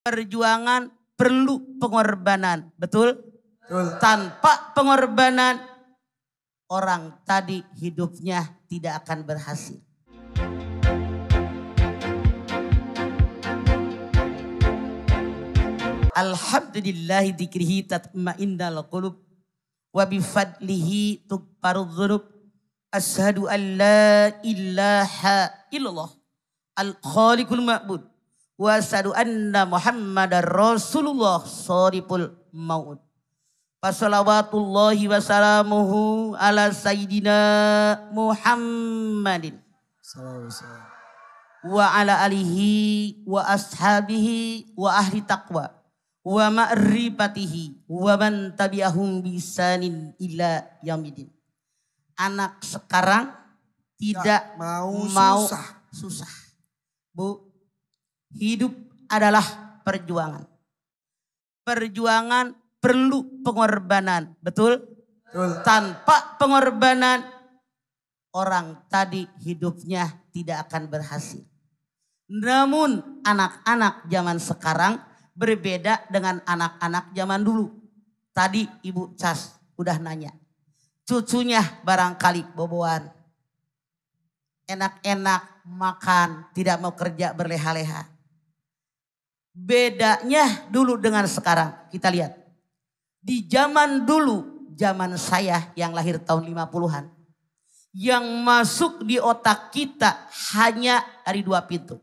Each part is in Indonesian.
Perjuangan perlu pengorbanan, betul? betul. Tanpa pengorbanan orang tadi hidupnya tidak akan berhasil. Alhamdulillah dikrihi indal qulub wa bifadlihi tukparud dhunub ashadu an la ilaha illallah al khaliqul ma'bud wa asyhadu anna Muhammadar Rasulullah sariful maut. Fasalawatullahi wa salamuhu ala sayyidina Muhammadin. Wa ala alihi wa ashabihi wa ahli taqwa wa ma'rifatihi wa man tabi'ahum bisanin ila yamidin. Anak sekarang tidak, tidak mau, mau susah. susah. Bu, Hidup adalah perjuangan. Perjuangan perlu pengorbanan, betul? betul. Tanpa pengorbanan orang tadi hidupnya tidak akan berhasil. Namun anak-anak zaman sekarang berbeda dengan anak-anak zaman dulu. Tadi Ibu Cas udah nanya. Cucunya barangkali boboan. Enak-enak makan, tidak mau kerja berleha-leha Bedanya dulu dengan sekarang, kita lihat. Di zaman dulu, zaman saya yang lahir tahun 50-an. Yang masuk di otak kita hanya dari dua pintu.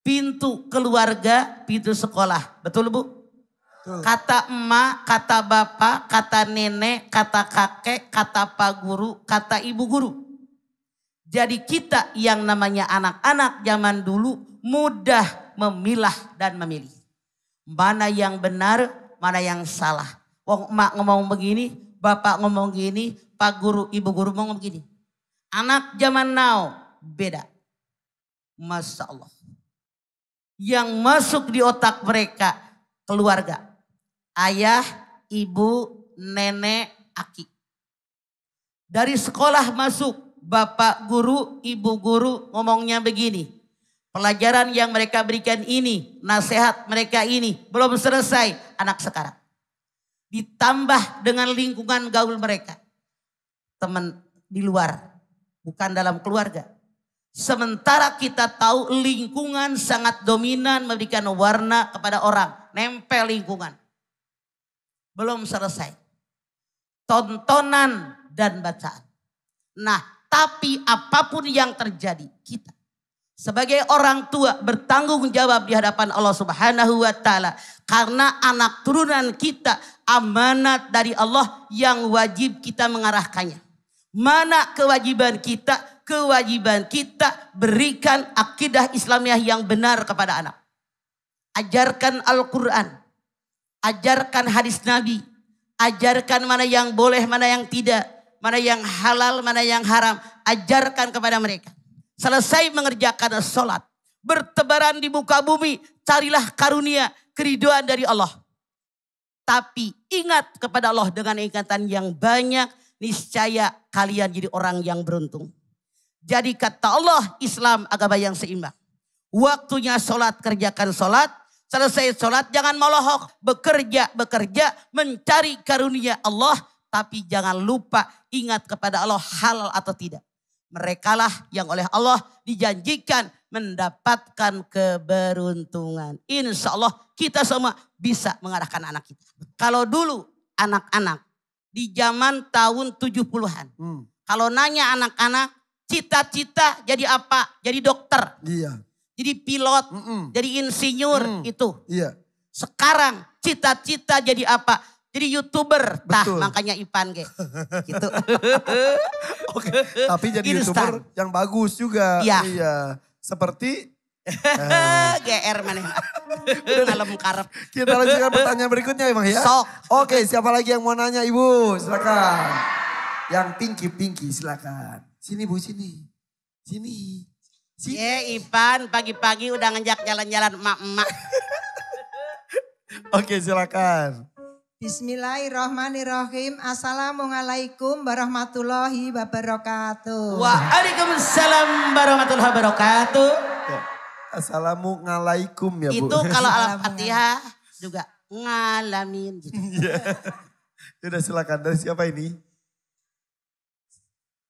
Pintu keluarga, pintu sekolah. Betul Bu? Kata emak, kata bapak, kata nenek, kata kakek, kata pak guru, kata ibu guru. Jadi kita yang namanya anak-anak zaman dulu mudah memilah dan memilih. Mana yang benar, mana yang salah. Wong emak ngomong begini, bapak ngomong gini, pak guru, ibu guru ngomong begini. Anak zaman now beda. Masya Allah. Yang masuk di otak mereka keluarga. Ayah, ibu, nenek, aki. Dari sekolah masuk, bapak guru, ibu guru ngomongnya begini. Pelajaran yang mereka berikan ini, nasihat mereka ini belum selesai anak sekarang. Ditambah dengan lingkungan gaul mereka. Teman di luar, bukan dalam keluarga. Sementara kita tahu lingkungan sangat dominan memberikan warna kepada orang. Nempel lingkungan. Belum selesai. Tontonan dan bacaan. Nah tapi apapun yang terjadi kita sebagai orang tua bertanggung jawab di hadapan Allah Subhanahu wa taala karena anak turunan kita amanat dari Allah yang wajib kita mengarahkannya. Mana kewajiban kita? Kewajiban kita berikan akidah Islamiah yang benar kepada anak. Ajarkan Al-Qur'an. Ajarkan hadis Nabi. Ajarkan mana yang boleh, mana yang tidak, mana yang halal, mana yang haram. Ajarkan kepada mereka Selesai mengerjakan sholat. Bertebaran di muka bumi. Carilah karunia keriduan dari Allah. Tapi ingat kepada Allah dengan ingatan yang banyak. Niscaya kalian jadi orang yang beruntung. Jadi kata Allah Islam agama yang seimbang. Waktunya sholat kerjakan sholat. Selesai sholat jangan melohok. Bekerja, bekerja. Mencari karunia Allah tapi jangan lupa ingat kepada Allah halal atau tidak. Merekalah yang oleh Allah dijanjikan mendapatkan keberuntungan. Insya Allah kita semua bisa mengarahkan anak kita. Kalau dulu anak-anak di zaman tahun 70-an. Hmm. Kalau nanya anak-anak cita-cita jadi apa? Jadi dokter. Iya. Jadi pilot, Mm-mm. jadi insinyur mm. itu. Iya. Sekarang cita-cita jadi apa? jadi youtuber. Betul. Tah, makanya Ipan ge. gitu. Oke. Tapi jadi Instan. youtuber yang bagus juga. Iya. iya. Seperti GR eh. mana Dalam karep. Kita lanjutkan pertanyaan berikutnya emang ya. Sok. Oke, siapa lagi yang mau nanya Ibu? Silakan. Yang pinky-pinky silakan. Sini Bu, sini. Sini. Sini. Ye, Ipan pagi-pagi udah ngejak jalan-jalan emak-emak. Oke, silakan. Bismillahirrahmanirrahim. Assalamualaikum warahmatullahi wabarakatuh. Waalaikumsalam warahmatullahi wabarakatuh. Ya. Assalamualaikum ya Bu. Itu kalau al-fatihah juga ngalamin gitu. ya. Sudah ya silakan dari siapa ini?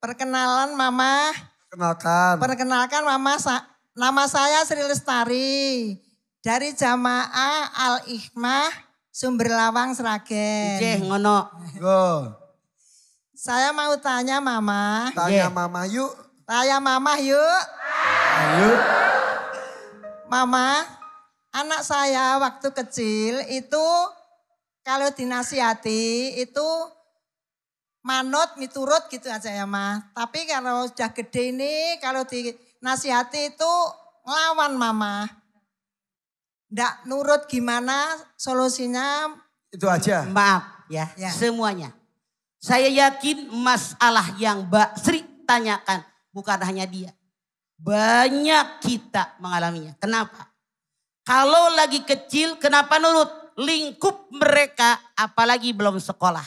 Perkenalan Mama. Perkenalkan. Perkenalkan Mama sa nama saya Sri Lestari dari Jamaah Al Ikhmah Sumber Lawang Sragen. Ijeh ngono. Go. Saya mau tanya mama. Tanya yeah. mama yuk. Tanya mama yuk. Ayo. Mama, anak saya waktu kecil itu kalau dinasihati itu manut, miturut gitu aja ya ma. Tapi kalau sudah gede ini kalau dinasihati itu ngelawan mama. Tidak nurut gimana solusinya? Itu aja. Maaf ya, ya. semuanya. Saya yakin masalah yang Mbak Sri tanyakan bukan hanya dia. Banyak kita mengalaminya. Kenapa? Kalau lagi kecil kenapa nurut? Lingkup mereka apalagi belum sekolah.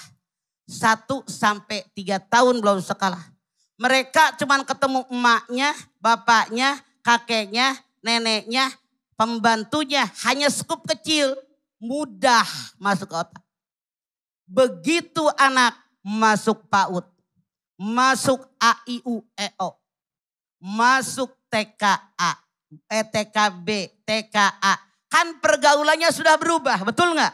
Satu sampai tiga tahun belum sekolah. Mereka cuman ketemu emaknya, bapaknya, kakeknya, neneknya, Pembantunya hanya skup kecil, mudah masuk otak. Begitu anak masuk PAUD, masuk AIUEO, masuk TKA, ETKB, eh, TKA. Kan pergaulannya sudah berubah, betul nggak?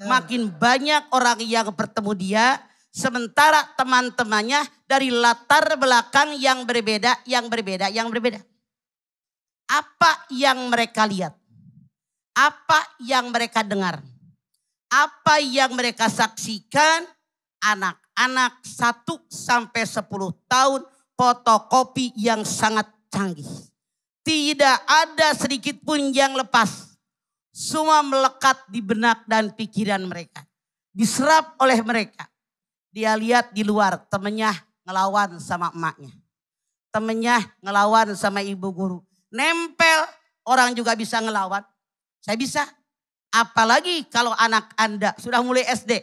Ya. Makin banyak orang yang bertemu dia, sementara teman-temannya dari latar belakang yang berbeda, yang berbeda, yang berbeda apa yang mereka lihat, apa yang mereka dengar, apa yang mereka saksikan, anak-anak 1 sampai sepuluh tahun fotokopi yang sangat canggih. Tidak ada sedikit pun yang lepas. Semua melekat di benak dan pikiran mereka. Diserap oleh mereka. Dia lihat di luar temennya ngelawan sama emaknya. Temennya ngelawan sama ibu guru nempel, orang juga bisa ngelawan. Saya bisa. Apalagi kalau anak Anda sudah mulai SD,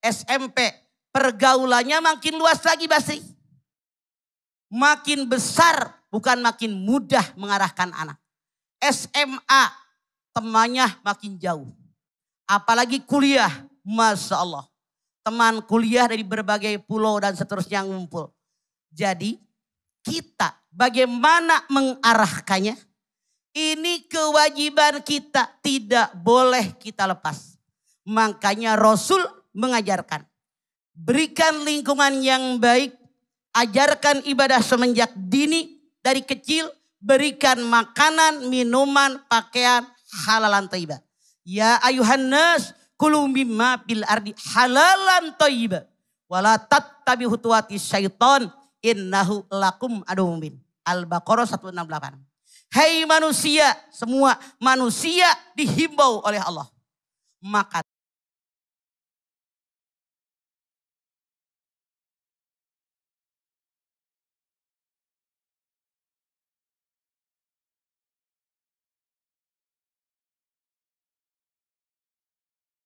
SMP, pergaulannya makin luas lagi pasti. Makin besar, bukan makin mudah mengarahkan anak. SMA, temannya makin jauh. Apalagi kuliah, Masya Allah. Teman kuliah dari berbagai pulau dan seterusnya ngumpul. Jadi kita bagaimana mengarahkannya. Ini kewajiban kita, tidak boleh kita lepas. Makanya Rasul mengajarkan, berikan lingkungan yang baik, ajarkan ibadah semenjak dini, dari kecil, berikan makanan, minuman, pakaian, halalan taibah. Ya ayuhan nas, kulu mimma bil ardi halalan toiba. Wala tabi hutuati syaiton, innahu lakum adumumin. Al-Baqarah 168. Hai manusia, semua manusia dihimbau oleh Allah. Maka